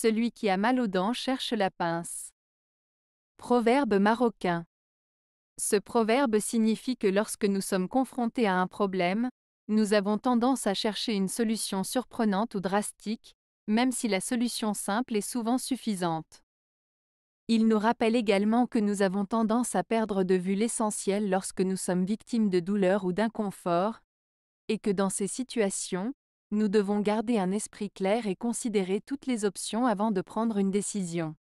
Celui qui a mal aux dents cherche la pince. Proverbe marocain. Ce proverbe signifie que lorsque nous sommes confrontés à un problème, nous avons tendance à chercher une solution surprenante ou drastique, même si la solution simple est souvent suffisante. Il nous rappelle également que nous avons tendance à perdre de vue l'essentiel lorsque nous sommes victimes de douleur ou d'inconfort, et que dans ces situations, nous devons garder un esprit clair et considérer toutes les options avant de prendre une décision.